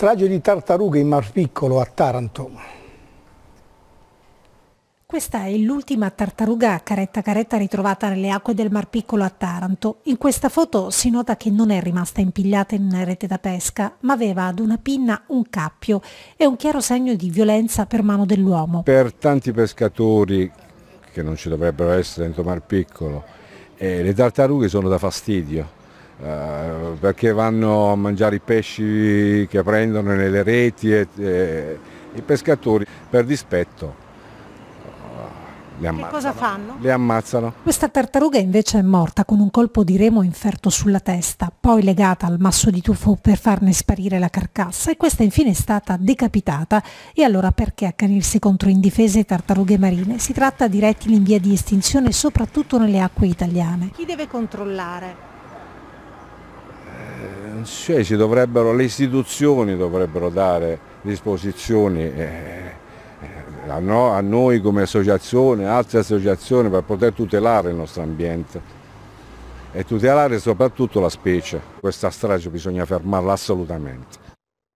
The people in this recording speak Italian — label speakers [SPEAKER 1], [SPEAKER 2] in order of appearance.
[SPEAKER 1] Strage di tartarughe in Mar Piccolo a Taranto.
[SPEAKER 2] Questa è l'ultima tartaruga caretta caretta ritrovata nelle acque del Mar Piccolo a Taranto. In questa foto si nota che non è rimasta impigliata in una rete da pesca, ma aveva ad una pinna un cappio e un chiaro segno di violenza per mano dell'uomo.
[SPEAKER 1] Per tanti pescatori che non ci dovrebbero essere dentro Mar Piccolo, eh, le tartarughe sono da fastidio eh, perché vanno a mangiare i pesci che prendono nelle reti e, e i pescatori per dispetto. Eh, Le ammazzano. Che cosa fanno? Le ammazzano.
[SPEAKER 2] Questa tartaruga invece è morta con un colpo di remo inferto sulla testa, poi legata al masso di tufo per farne sparire la carcassa e questa infine è stata decapitata. E allora perché accanirsi contro indifese tartarughe marine? Si tratta di rettili in via di estinzione soprattutto nelle acque italiane.
[SPEAKER 3] Chi deve controllare?
[SPEAKER 1] cioè dovrebbero, le istituzioni dovrebbero dare disposizioni eh, eh, a, no, a noi come associazione, altre associazioni per poter tutelare il nostro ambiente e tutelare soprattutto la specie. Questa strage bisogna fermarla assolutamente.